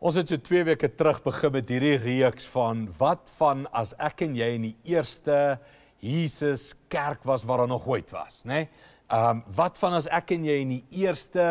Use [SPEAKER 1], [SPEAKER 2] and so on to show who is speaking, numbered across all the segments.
[SPEAKER 1] Ons het so 2 weke terug begin met hierdie reeks van wat van as ek en jy in die eerste Jesus kerk was waar daar nog ooit was, né? Nee? Ehm um, wat van as ek en jy in die eerste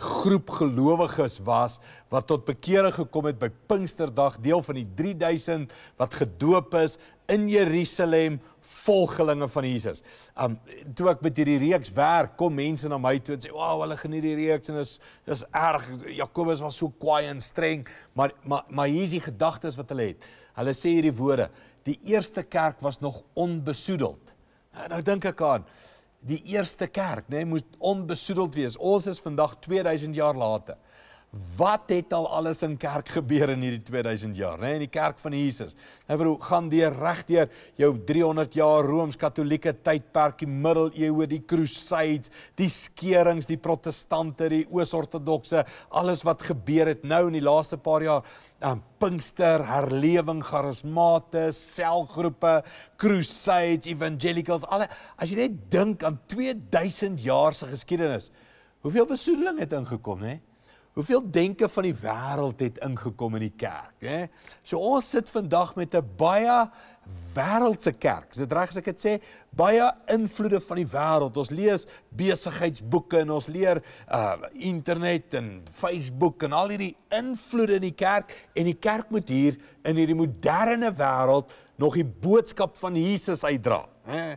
[SPEAKER 1] groep gelowiges was wat tot bekering gekom het by Pinksterdag deel van die 3000 wat gedoop is in Jerusalem volgelinge van Jesus. Ehm um, toe ek met hierdie reeks werk, kom mense na my toe en sê, "Wow, hulle geniet die reeks en dit is dis erg. Jakobus was so kwaai en streng, maar maar maar hier is die gedagtes wat hulle het. Hulle sê hierdie woorde: "Die eerste kerk was nog onbesoedeld." Nou, nou dink ek aan die eerste kerk, nê, nee, moet onbesoedeld wees. Ons is vandag 2000 jaar later wat het al alles in kerk gebeur in hierdie 2000 jaar, né, nee, in die kerk van Jesus. Nou broer, gaan deur regdeur jou 300 jaar Rooms-Katolieke tydperk, die middeleeue, die crusades, die skeringe, die protestante, die oos-ortodokse, alles wat gebeur het nou in die laaste paar jaar, um, Pinkster, herlewing, charismate, selgroepe, crusades, evangelicals, al. As jy net dink aan 2000 jaar se geskiedenis, hoeveel besoedeling het ingekom, né? Nee? Hoeveel denke van die wêreld het ingekom in die kerk, hè? So ons sit vandag met 'n baie wêreldse kerk. Is dit reg as ek dit sê? Baie invloede van die wêreld. Ons lees besigheidsboeke en ons leer uh internet en Facebook en al hierdie invloede in die kerk en die kerk moet hier in hierdie moderne wêreld nog die boodskap van Jesus uitdra, hè?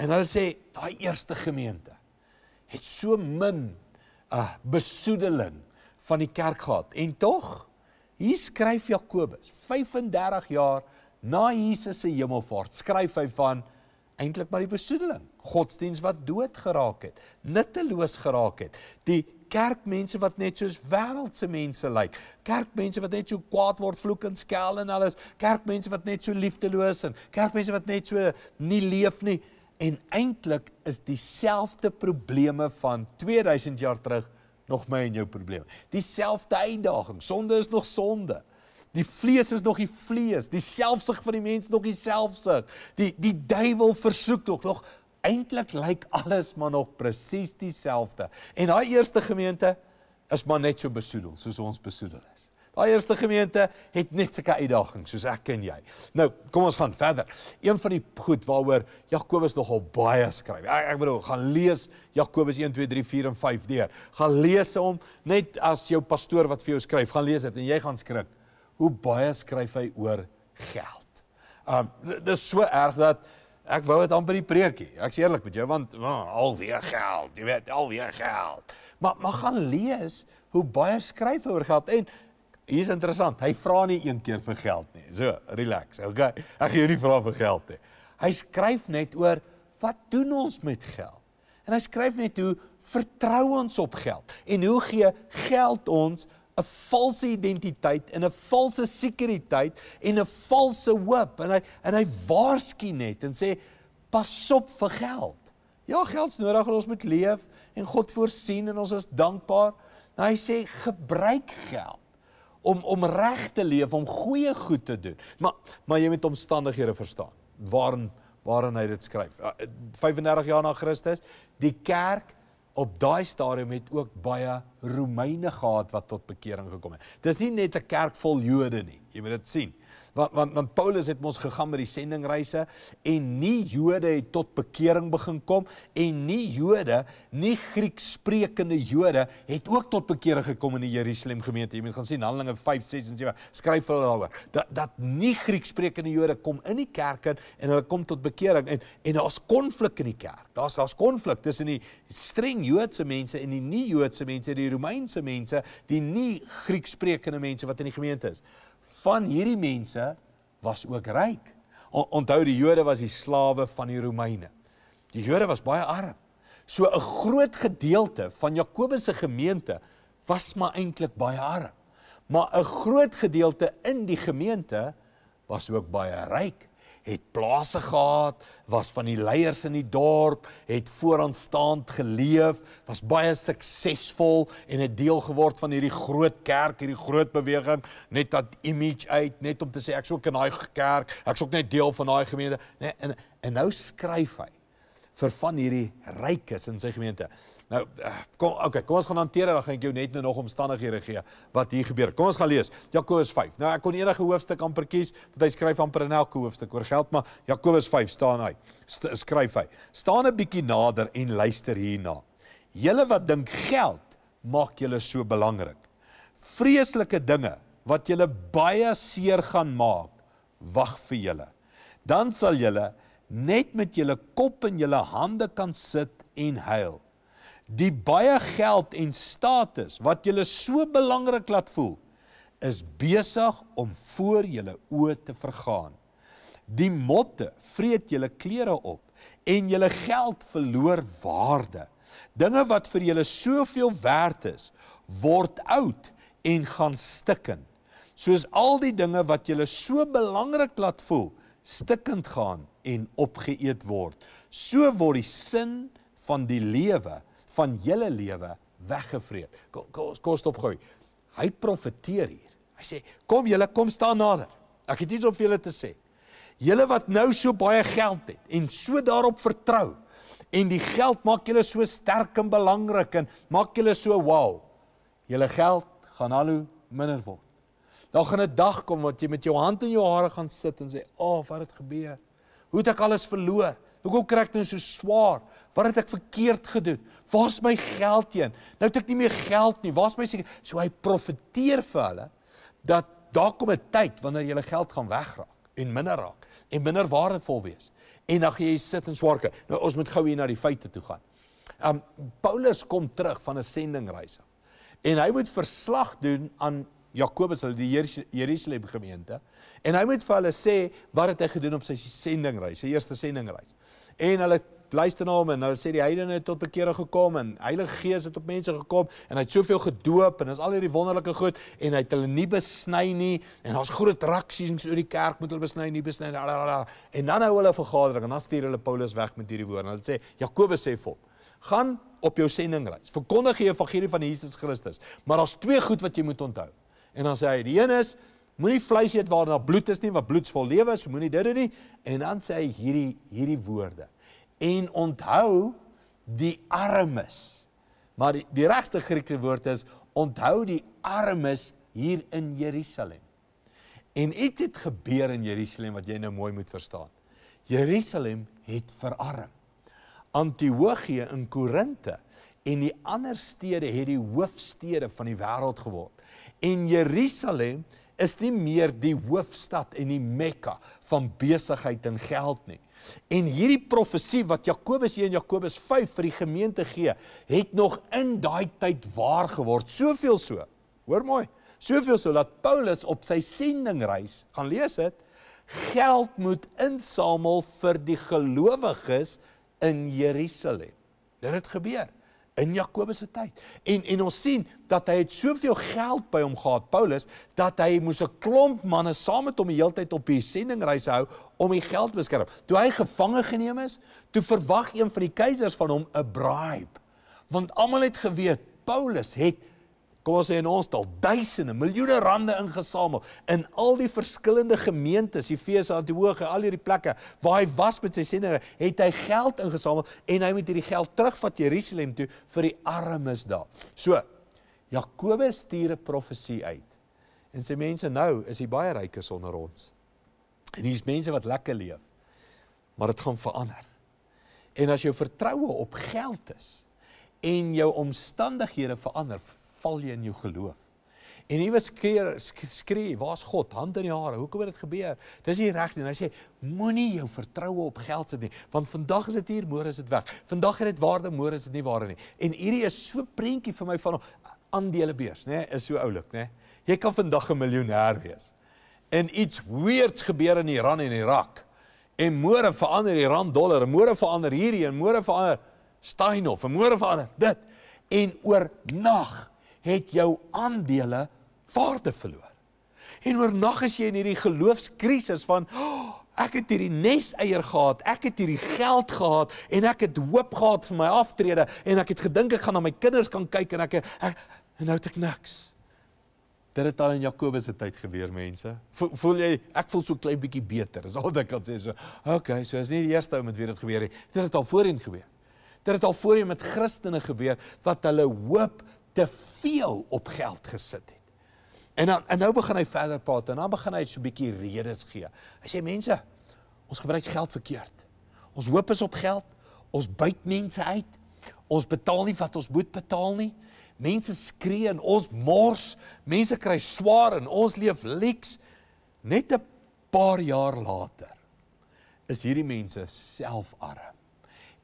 [SPEAKER 1] En hulle sê daai eerste gemeente het so min uh besoedeling van die kerk gehad. En tog hier skryf Jakobus 35 jaar na Jesus se hemelvaart skryf hy van eintlik maar die besoedeling, godsdiens wat dood geraak het, nutteloos geraak het. Die kerkmense wat net soos wêreldse mense lyk. Kerkmense wat net so kwaad word, vloek en skel en alles. Kerkmense wat net so liefdeloos en kerkmense wat net so nie leef nie. En eintlik is dieselfde probleme van 2000 jaar terug nog my en jou probleme. Dieselfde uitdaging, sonde is nog sonde. Die vlees is nog die vlees, die selfsug van die mens nog die selfsug. Die die duiwel versoek nog nog eintlik lyk alles maar nog presies dieselfde. En daai eerste gemeente is maar net so besoedel soos ons besoedel is. Daai eerste gemeente het net sulke uitdagings soos ek en jy. Nou, kom ons gaan verder. Een van die goed waaroor Jakobus nogal baie skryf. Ek ek bedoel, gaan lees Jakobus 1 2 3 4 en 5 deur. Gaan lees hom net as jou pastoor wat vir jou skryf, gaan lees dit en jy gaan skrik. Hoe baie skryf hy oor geld. Um dis so erg dat ek wou dit amper die preekie. Ek's eerlik met jou want oh, alweer geld, jy weet, alweer geld. Maar maar gaan lees hoe baie skryf oor geld en hier's interessant. Hy vra nie een keer vir geld nie. So, relax. Okay. Ek gee jou nie vra vir geld nie. Hy skryf net oor wat doen ons met geld? En hy skryf net hoe vertrou ons op geld en hoe gee geld ons 'n valse identiteit en 'n valse sekuriteit en 'n valse hoop. En hy en hy waarsku net en sê pas op vir geld. Ja, geld is nodig en ons moet leef en God voorsien en ons is dankbaar. Nou hy sê gebruik geld om om reg te leef, om goeie goed te doen. Maar maar jy moet omstandighede verstaan waarin waarin hy dit skryf. 35 ja, eh, jaar na Christus, die kerk op daai stadium het ook baie Romeine gehad wat tot bekering gekom het. Dis nie net 'n kerk vol Jode nie. Jy moet dit sien want want, want Paulus het mos gegaan met die sendingreise en nie Jode het tot bekering begin kom en nie Jode nie Grieksprekende Jode het ook tot bekering gekom in die Jerusalem gemeente. Jy moet gaan sien Handelinge 5 6 en 7 skryf hulle daaroor. Dat dat nie Grieksprekende Jode kom in die kerk in en hulle kom tot bekering en en daar's konflik in die kerk. Daar's daar's konflik tussen die streng Joodse mense en die nie Joodse mense, die Romeinse mense, die nie Grieksprekende mense wat in die gemeente is van hierdie mense was ook ryk. Onthou die Jode was die slawe van die Romeine. Die Jode was baie arm. So 'n groot gedeelte van Jakobus se gemeente was maar eintlik baie arm. Maar 'n groot gedeelte in die gemeente was ook baie ryk, het plase gehad, was van die leiers in die dorp, het vooraanstaand geleef, was baie suksesvol en het deel geword van hierdie groot kerk, hierdie groot beweging, net dat image uit, net om te sê ek's ook in daai kerk, ek's ook net deel van daai gemeente. Nee, en en nou skryf hy vir van hierdie rykes in sy gemeente. Nou eh, kom okay, kom ons gaan hanteer dit, dan gaan ek jou net nou nog omstandighede gee wat hier gebeur. Kom ons gaan lees Jakobus 5. Nou ek kon enige hoofstuk amper kies, want hy skryf amper in elke hoofstuk oor geld, maar Jakobus 5 staan hy. St skryf hy. Staan 'n bietjie nader en luister hierna. Julle wat dink geld maak julle so belangrik. Vreeslike dinge wat julle baie seer gaan maak, wag vir julle. Dan sal julle net met julle kop in julle hande kan sit en huil die baie geld en status wat julle so belangrik laat voel is besig om voor julle oë te vergaan. Die motte vreet julle klere op en julle geld verloor waarde. Dinge wat vir julle soveel werd is, word oud en gaan stikken. Soos al die dinge wat julle so belangrik laat voel, stikkend gaan en opgeëet word. So word die sin van die lewe van julle lewe weggevreet. Kom stop gou. Hy profeteer hier. Hy sê: "Kom julle, kom staan nader. Ek het iets om vir julle te sê. Julle wat nou so baie geld het en so daarop vertrou en die geld maak julle so sterk en belangrik en maak julle so wow. Julle geld gaan al hoe minder word. Daar gaan 'n dag kom wat jy met jou hand in jou hare gaan sit en sê: "Ag, oh, wat het gebeur? Hoe het ek alles verloor?" Hoekom kry ek nou so swaar? Wat het ek verkeerd gedoen? Waar's my geld heen? Nou het ek nie meer geld nie. Waar's my seker? So hy profeteer vir hulle dat daar kom 'n tyd wanneer jy jou geld gaan wegraak en minder raak en minder waardevol wees. En dan gaan jy sit in swarke. Nou ons moet gou hier na die feite toe gaan. Um Paulus kom terug van 'n sendingreis af. En hy moet verslag doen aan Jakobus hulle die Jerusalem gemeente en hy moet vir hulle sê wat het hy gedoen op sy sendingreis, sy eerste sendingreis en hulle luister na hom en hulle sê die heidene het tot bekering gekom en Heilige Gees het op mense gekom en hy het soveel gedoop en is al hierdie wonderlike goed en hy het hulle nie besny nie en daar's groot reaksies oor die kerk moet hulle besny nie besny nie, en dan hou hulle 'n vergadering en dan stuur hulle Paulus weg met hierdie woorde en hulle sê Jakobus sê vir gaan op jou sendingreis verkondig die evangelie van Jesus Christus maar daar's twee goed wat jy moet onthou en dan sê hy die een is Moenie vleis eet waar daar bloed is nie, want bloed sal lewe, so moenie dit doen nie. En dan sê hy hierdie hierdie woorde. En onthou die armes. Maar die, die regste Griekse woord is onthou die armes hier in Jerusalem. En iets het gebeur in Jerusalem wat jy nou mooi moet verstaan. Jerusalem het verarm. Antiochie in Korinte en die ander stede het die hoofstede van die wêreld geword. En Jerusalem is nie meer die hoofstad en die Mekka van besigheid en geld nie. En hierdie profesie wat Jakobus 1 en Jakobus 5 vir die gemeente gee, het nog in daai tyd waar geword. Soveel so. Hoor mooi. Soveel so dat Paulus op sy sendingreis, gaan lees dit, geld moet insamel vir die gelowiges in Jerusalem. Dit het gebeur in Jakobus se tyd. En en ons sien dat hy het soveel geld by hom gehad Paulus dat hy moes 'n klomp manne saam met hom die hele tyd op die sendingreis hou om die geld beskerm. Toe hy gevange geneem is, toe verwag een van die keisers van hom 'n bribe. Want almal het geweet Paulus het kom ons sê in ons taal duisende, miljoene rande ingesamel in al die verskillende gemeentes, Efese, Antiochia, al hierdie plekke waar hy was met sy sendinge, het hy geld ingesamel en hy moet hierdie geld terugvat Jerusalem toe vir die armes daar. So Jakobus stuur 'n profesie uit. En sy mense nou is hy baie rykes onder ons. En hier's mense wat lekker leef. Maar dit gaan verander. En as jou vertroue op geld is en jou omstandighede verander, val jy in jou geloof. En iewes skree, skree, waar's God? Hand in die hare. Hoekom het dit gebeur? Dis nie reg nie. Hy sê moenie jou vertroue op geld sit nie, want vandag is dit hier, môre is dit weg. Vandag het dit waarde, môre is dit nie waarde nie. En hierdie is so prentjie vir my van aandelebeurs, nê? Is so oulik, nê? Jy kan vandag 'n miljonair wees. En iets weirds gebeur in Iran en Irak. En môre verander die rand dollar, môre verander hierdie en môre verander Steinhof, môre verander dit. En oor nag het jou aandele waarde verloor. En oornag as jy in hierdie geloofskrisis van oh, ek het hierdie nes eier gehad, ek het hierdie geld gehad en ek het hoop gehad vir my aftrede en ek het gedink ek gaan na my kinders kan kyk en ek, ek en nou het ek niks. Dit het al in Jakobus se tyd gebeur, mense. Voel jy ek voel so klein bietjie beter. Dis al wat ek kan sê so. Okay, so is nie die eerste ou met wie dit gebeur het. Dit het al voorheen gebeur. Dit het al voorheen met Christene gebeur wat hulle hoop te veel op geld gesit het. En dan en nou begin hy verder praat en dan begin hy so 'n bietjie redes gee. Hy sê mense, ons gebruik geld verkeerd. Ons hoop is op geld. Ons byt mense uit. Ons betaal nie wat ons moet betaal nie. Mense skree en ons mors. Mense kry swaar en ons leef leks. Net 'n paar jaar later is hierdie mense self arm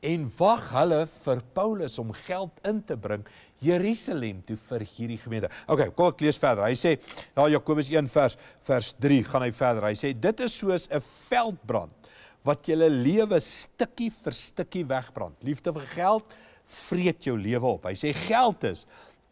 [SPEAKER 1] en wag hulle vir Paulus om geld in te bring Jerusalem toe vir hierdie gemeente. OK, kom ek lees verder. Hy sê ja Jakobus 1 vers vers 3 gaan hy verder. Hy sê dit is soos 'n veldbrand wat julle lewe stukkie vir stukkie wegbrand. Liefde vir geld vreet jou lewe op. Hy sê geld is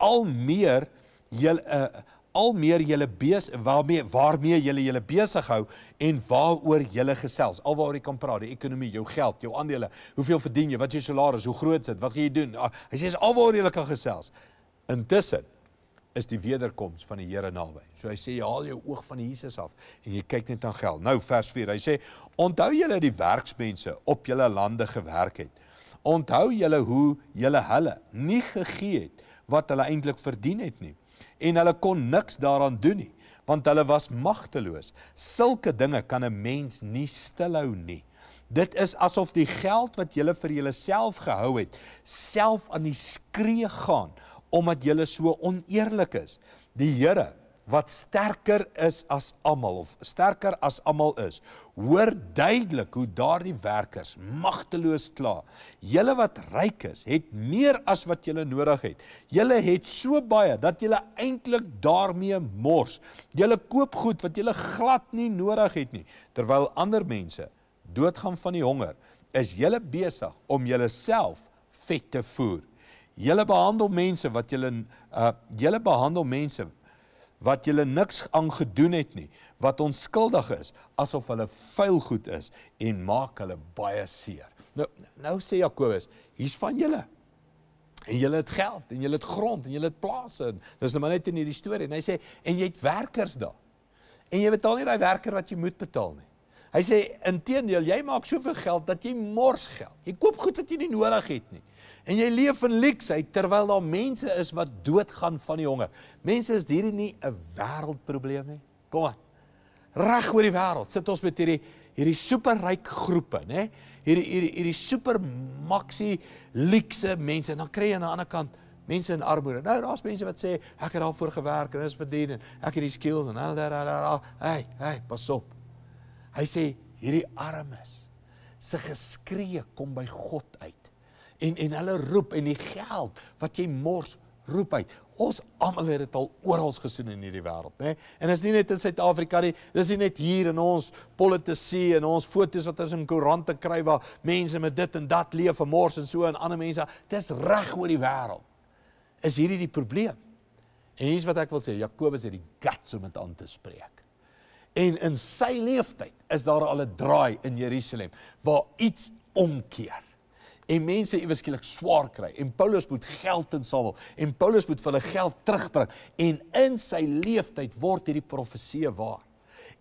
[SPEAKER 1] al meer jy 'n uh, eh, al meer julle bes waarmee waarmee julle julle besig hou en waaroor julle gesels. Alwaar jy kan praat, die ekonomie, jou geld, jou aandele, hoeveel verdien jy, wat is jou salaris, hoe groot is dit, wat gaan jy doen? Ah, hy sê is alwaar jy kan gesels. Intussen is die wederkoms van die Here naby. So hy sê jy haal jou oog van Jesus af en jy kyk net aan geld. Nou vers 4. Hy sê onthou julle die werksmense op julle lande gewerk het. Onthou julle hoe julle hulle nie gegee het wat hulle eintlik verdien het nie en hulle kon niks daaraan doen nie want hulle was magteloos. Sulke dinge kan 'n mens nie stilhou nie. Dit is asof die geld wat jy vir jouself gehou het, self aan die skree gaan omdat jy so oneerlik is. Die Here wat sterker is as almal of sterker as almal is. Hoor duidelik hoe daardie werkers magteloos kla. Julle wat ryk is, het meer as wat julle nodig het. Julle het so baie dat julle eintlik daarmee mors. Julle koop goed wat julle glad nie nodig het nie, terwyl ander mense doodgaan van die honger. Is julle besig om julleself vet te voer? Julle behandel mense wat julle uh julle behandel mense wat julle niks aangedoen het nie, wat onskuldig is, asof hulle vuil goed is en maak hulle baie seer. Nou nou sê Jakobus, hier's van julle. En julle het geld en julle het grond en julle het plase en dis nou maar net in hierdie storie en hy sê en jy het werkers daar. En jy betaal nie daai werker wat jy moet betaal nie. Hy sê inteendeel jy maak soveel geld dat jy mors geld. Jy koop goed wat jy nie nodig het nie. En jy leef in luksus terwyl daar mense is wat doodgaan van die honger. Mense is hierdie nie 'n wêreldprobleem nie. Kom aan. Reg oor die wêreld sit ons met hierdie hierdie superryk groepe, nê? Hierdie hierdie hierdie super maxi luxe mense en dan kry jy aan die ander kant mense in armoede. Nou daar's mense wat sê ek het daarvoor gewerk en dis verdien en ek het die skills en al daai daai daai. Hey, hey, pas op. Hy sê hierdie armes se geskree kom by God uit. En en hulle roep en die geld wat jy mors roep uit. Ons almal het dit al oral gesien in hierdie wêreld, né? Nee? En dit is nie net in Suid-Afrika nie. Dit is net hier in ons politisie en ons fotos wat ons in koerante kry waar mense met dit en dat leef en mors en so en ander mense. Dit is reg oor die wêreld. Is hierdie die probleem? En iets wat ek wil sê, Jakobus het die guts om dit aan te spreek. En in sy leeftyd is daar al 'n draai in Jerusalem waar iets omkeer en mense iewers skielik swaar kry en Paulus moet geld insamel en Paulus moet vir hulle geld terugbring en in sy leeftyd word hierdie profeseë waar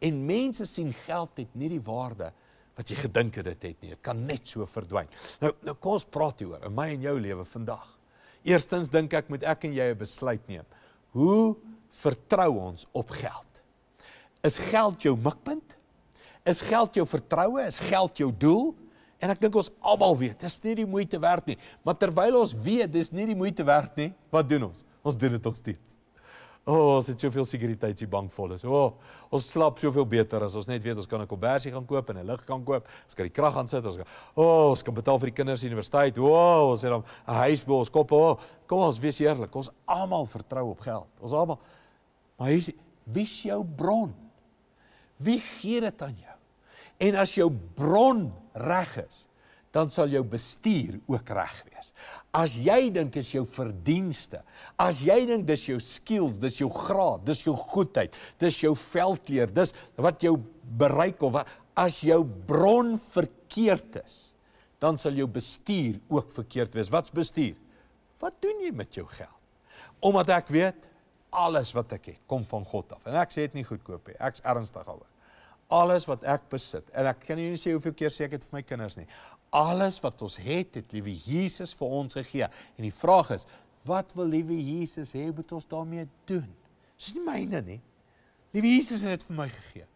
[SPEAKER 1] en mense sien geld het nie die waarde wat jy gedink het dit het nie dit kan net so verdwyn nou nou kom ons praat hieroor in my en jou lewe vandag eerstens dink ek moet ek en jy 'n besluit neem hoe vertrou ons op geld is geld jou mikpunt? Is geld jou vertroue? Is geld jou doel? En ek dink ons almal weet, dis nie die moeite werd nie. Maar terwyl ons weet dis nie die moeite werd nie, wat doen ons? Ons doen dit tog steeds. O, oh, ons het soveel sekuriteit se bank vol is. O, oh, ons slaap soveel beter as ons net weet ons kan 'n kombersie gaan koop en 'n lig kan koop. Ons kan die krag aan sit, ons kan O, oh, ons kan betaal vir die kinders se universiteit. O, oh, ons het 'n huis bo ons kop. Oh. Kom ons wees eerlik, ons almal vertrou op geld. Ons almal Maar hier is wie is jou bron? Wie gee dit aan jou? En as jou bron reg is, dan sal jou bestuur ook reg wees. As jy dink is jou verdienste, as jy dink dis jou skills, dis jou graad, dis jou goedheid, dis jou veldkleur, dis wat jou bereik of wat, as jou bron verkeerd is, dan sal jou bestuur ook verkeerd wees. Wat's bestuur? Wat doen jy met jou geld? Omdat ek weet alles wat ek het kom van God af en ek sê dit nie goedkoop nie. Ek's ernstig daaroor alles wat ek besit en ek kan nie sê hoeveel keer sê ek dit vir my kinders nie. Alles wat ons het, het liewe Jesus vir ons gegee. En die vraag is, wat wil liewe Jesus hê moet ons daarmee doen? Dis nie myne nie. Liewe Jesus het dit vir my gegee.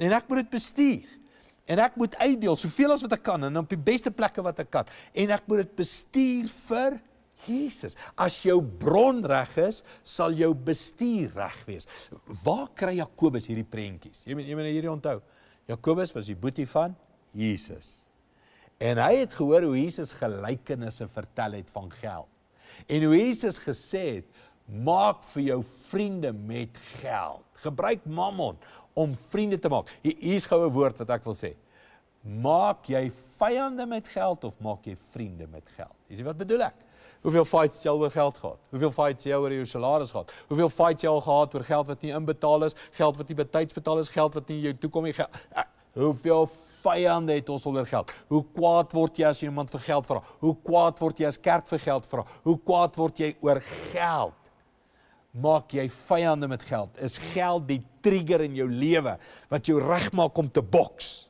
[SPEAKER 1] En ek moet dit bestuur. En ek moet uitdeel soveel as wat ek kan en op die beste plekke wat ek kan. En ek moet dit bestuur vir Jesus. As jou bron reg is, sal jou bestuur reg wees. Waar kry Jakobus hierdie prentjies? Jy moet jy moet hierdie onthou. Jakobus was die boetie van Jesus. En hy het gehoor hoe Jesus gelykenisse vertel het van geld. En hoe Jesus gesê het, maak vir jou vriende met geld. Gebruik mammon om vriende te maak. Hier is goue woord wat ek wil sê. Maak jy vyande met geld of maak jy vriende met geld? Dis wat bedoel ek. Hoeveel fights het jy al oor geld gehad? Hoeveel fights jy oor jou salaris gehad? Hoeveel fights jy al gehad oor geld wat nie inbetaal is, geld wat nie betyds betaal is, geld wat nie jou toekoms nie. Eh, hoeveel vyande het ons onder geld? Hoe kwaad word jy as iemand vir geld vra? Hoe kwaad word jy as kerk vir geld vra? Hoe kwaad word jy oor geld? Maak jy vyande met geld? Is geld die trigger in jou lewe wat jou regmaak om te boks?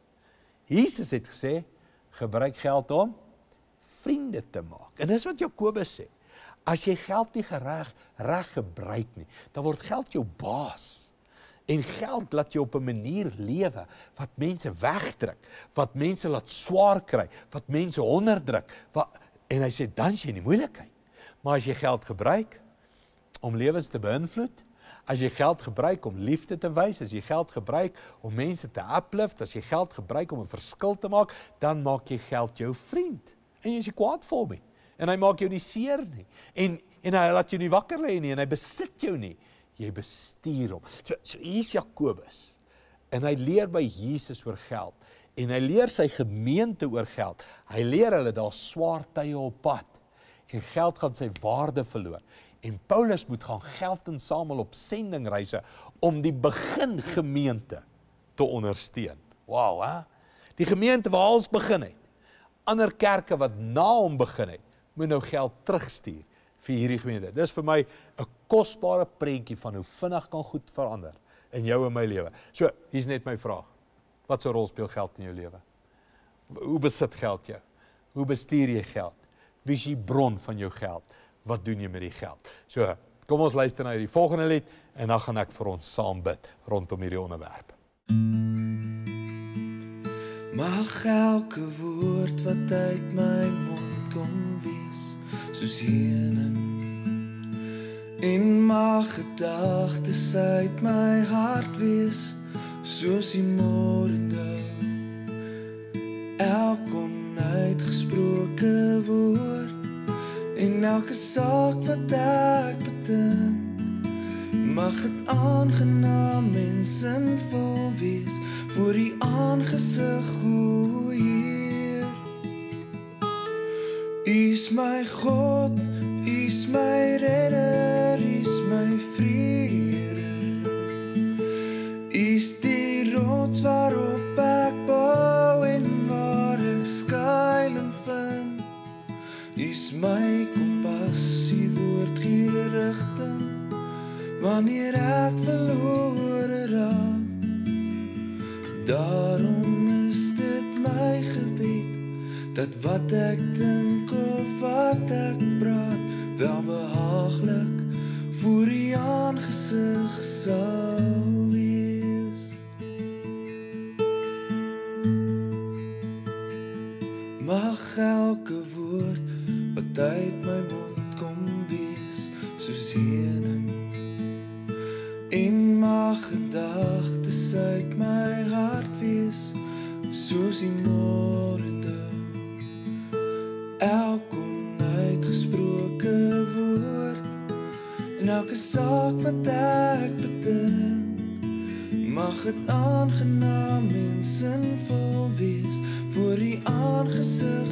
[SPEAKER 1] Jesus het gesê, gebruik geld om vriende te maak. En dis wat Jakobus sê. As jy geld nie reg reg gebruik nie, dan word geld jou baas. En geld laat jou op 'n manier lewe wat mense wegdruk, wat mense laat swaar kry, wat mense onderdruk. Wat, en hy sê dan is jy in die moeilikheid. Maar as jy geld gebruik om lewens te beïnvloed, as jy geld gebruik om liefde te wys, as jy geld gebruik om mense te uplift, as jy geld gebruik om 'n verskil te maak, dan maak jy geld jou vriend. En jy is kwaad vir hom. En hy maak jou nie seer nie. En en hy laat jou nie wakker lê nie en hy besit jou nie. Jy bestuur hom. So so is Jakobus. En hy leer by Jesus oor geld en hy leer sy gemeente oor geld. Hy leer hulle daar swaar tye op pad en geld gaan sy waarde verloor. En Paulus moet gaan geld insamel op sendingreise om die begin gemeente te ondersteun. Wow, hè? Die gemeente waar ons begin het ander kerke wat na hom begin het, moet nou geld terugstuur vir hierdie gemeente. Dis vir my 'n kosbare prentjie van hoe vinnig kan goed verander in jou en my lewe. So, hier's net my vraag. Wat sou rol speel geld in jou lewe? Hoe besit geld jou? Hoe bestuur jy geld? Wie is die bron van jou geld? Wat doen jy met die geld? So, kom ons luister na hierdie volgende lied en dan gaan ek vir ons saam bid rondom hierdie onderwerp. Mm.
[SPEAKER 2] Mag elke woord wat uit my mond kom wees soos hiernig in my gedagtes uit my hart wees soos die môre elke uitgesproke woord en elke saak wat ek beteken mag dit aangenaam en sinvol wees voor die aangesig o Heer U is my God U is my redder U is my vreer U is die rots waarop ek bou en waar ek skuiling vind U is my kompas U woord gee richting wanneer ek verloor raak Daarom is dit my gebed dat wat ek dink of wat ek praat wel behaaglik voor U aangesig sal wees. Mag elke woord wat uit my mond kom wees soos hier dit aangenaam en sinvol wees voor u aangesig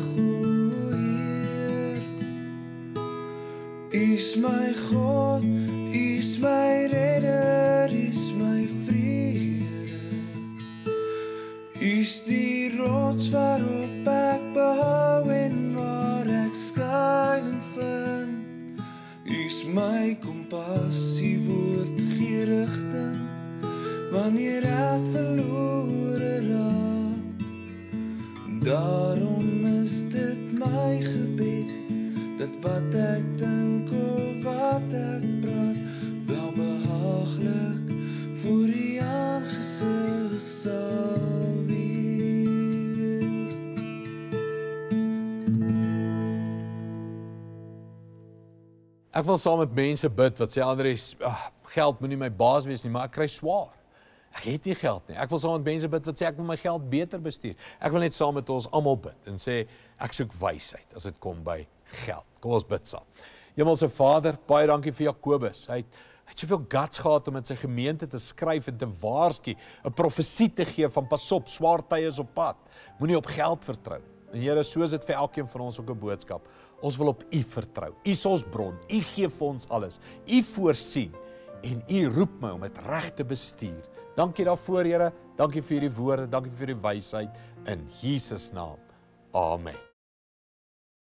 [SPEAKER 2] Is my God, is my redder, is my vrede. Is die rots waarop ek bou en waar ek skuil en vind. Is my kompassie woord wanneer ek verlore raak daarom is dit my gebed dat wat ek dink of wat ek praat wel behaaglik vir u aangesig sal wees
[SPEAKER 1] ek wil saam met mense bid wat sê Andrej ah, geld moenie my baas wees nie maar ek kry swaar Ek het nie geld nie. Ek wil saam met mense bid wat sê ek wil my geld beter bestuur. Ek wil net saam met ons almal bid en sê ek soek wysheid as dit kom by geld. Kom ons bid saam. Hemelse Vader, baie dankie vir Jakobus. Hy het hy het soveel guts gehad om aan sy gemeente te skryf en te waarsku, 'n profesie te gee van pasop, swaar tye is op pad. Moenie op geld vertrou nie. En Here, soos dit vir elkeen van ons ook 'n boodskap. Ons wil op U vertrou. U is ons bron. U gee vir ons alles. U voorsien en U roep my om dit reg te bestuur. Dankie daarvoor, Here. Dankie vir hierdie woorde, dankie vir die wysheid in Jesus naam. Amen.